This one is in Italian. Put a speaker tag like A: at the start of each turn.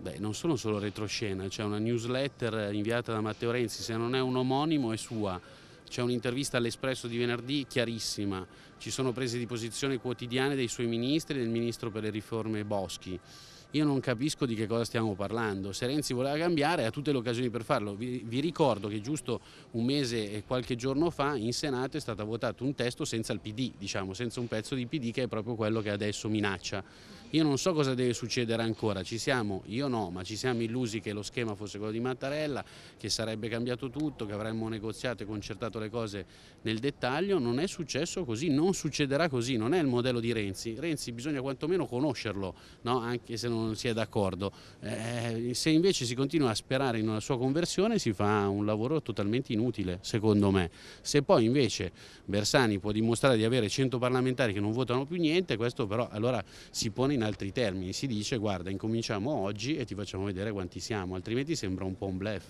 A: Beh, non sono solo retroscena, c'è una newsletter inviata da Matteo Renzi, se non è un omonimo è sua. C'è un'intervista all'Espresso di venerdì chiarissima, ci sono prese di posizione quotidiane dei suoi ministri e del ministro per le riforme Boschi io non capisco di che cosa stiamo parlando. Se Renzi voleva cambiare ha tutte le occasioni per farlo. Vi, vi ricordo che giusto un mese e qualche giorno fa in Senato è stato votato un testo senza il PD, diciamo, senza un pezzo di PD che è proprio quello che adesso minaccia. Io non so cosa deve succedere ancora, ci siamo, io no, ma ci siamo illusi che lo schema fosse quello di Mattarella, che sarebbe cambiato tutto, che avremmo negoziato e concertato le cose nel dettaglio, non è successo così, non succederà così, non è il modello di Renzi. Renzi bisogna quantomeno conoscerlo, no? anche se non non si è d'accordo. Eh, se invece si continua a sperare in una sua conversione si fa un lavoro totalmente inutile, secondo me. Se poi invece Bersani può dimostrare di avere 100 parlamentari che non votano più niente, questo però allora si pone in altri termini, si dice guarda incominciamo oggi e ti facciamo vedere quanti siamo, altrimenti sembra un po' un blef.